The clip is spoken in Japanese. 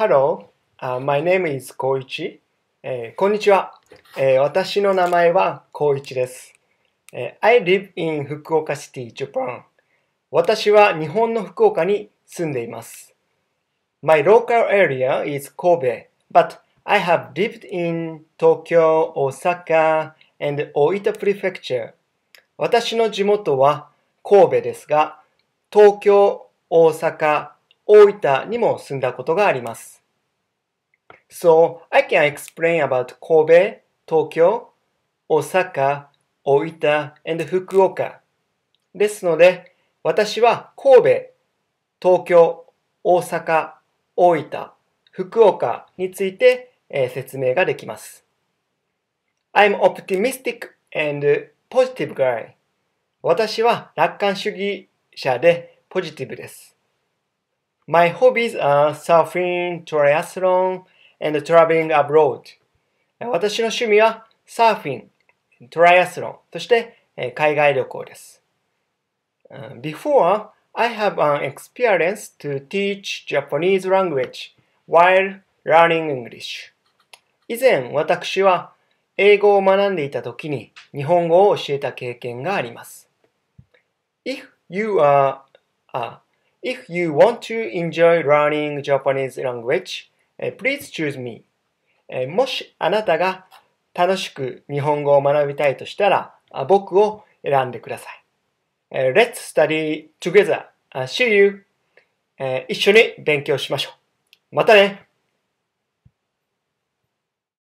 Hello,、uh, my name is k 光一、えー、こんにちは、えー、私の名前は Koichi です。えー、I live in 福岡 City, Japan. 私は日本の福岡に住んでいます。My local area is 神戸 but I have lived in Tokyo, Osaka, and Oita Prefecture. 私の地元は神戸ですが、東京、大阪、大分にも住んだことがあります。So, I can explain about Kobe, Tokyo, Osaka, 大分 and 福岡。ですので、私は神戸、東京、大阪、大分、福岡について、え説明ができます。I'm optimistic and positive guy. 私は楽観主義者でポジティブです。My hobbies are surfing, triathlon, and traveling abroad. 私の趣味はサーフィン、トライアスロン、そして海外旅行です。Before, I have an experience to teach Japanese language while learning English. 以前私は英語を学んでいた時に日本語を教えた経験があります。If you are a If you want to enjoy learning Japanese language, please choose me. もしあなたが楽しく日本語を学びたいとしたら、僕を選んでください。Let's study together. See you. 一緒に勉強しましょう。またね